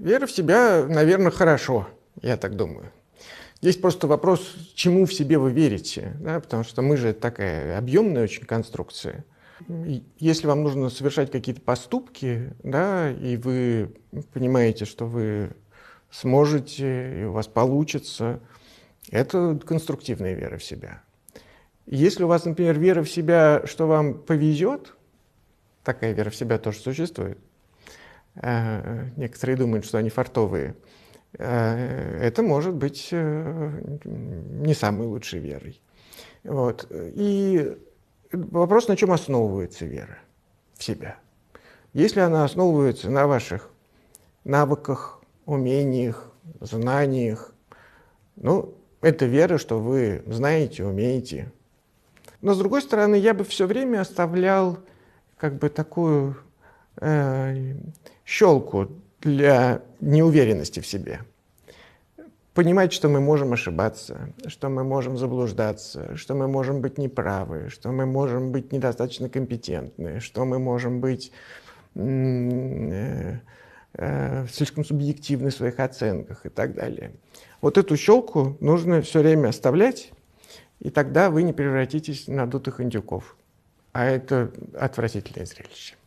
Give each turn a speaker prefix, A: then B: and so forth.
A: Вера в себя, наверное, хорошо, я так думаю. Здесь просто вопрос, чему в себе вы верите, да, потому что мы же такая объемная очень конструкция. Если вам нужно совершать какие-то поступки, да, и вы понимаете, что вы сможете, и у вас получится, это конструктивная вера в себя. Если у вас, например, вера в себя, что вам повезет, такая вера в себя тоже существует, Э, некоторые думают, что они фартовые, э, это может быть э, не самой лучшей верой. Вот. И вопрос, на чем основывается вера в себя. Если она основывается на ваших навыках, умениях, знаниях, ну, это вера, что вы знаете, умеете. Но, с другой стороны, я бы все время оставлял как бы такую Э, щелку для неуверенности в себе. Понимать, что мы можем ошибаться, что мы можем заблуждаться, что мы можем быть неправы, что мы можем быть недостаточно компетентны, что мы можем быть э, э, слишком субъективны в своих оценках и так далее. Вот эту щелку нужно все время оставлять, и тогда вы не превратитесь в надутых индюков. А это отвратительное зрелище.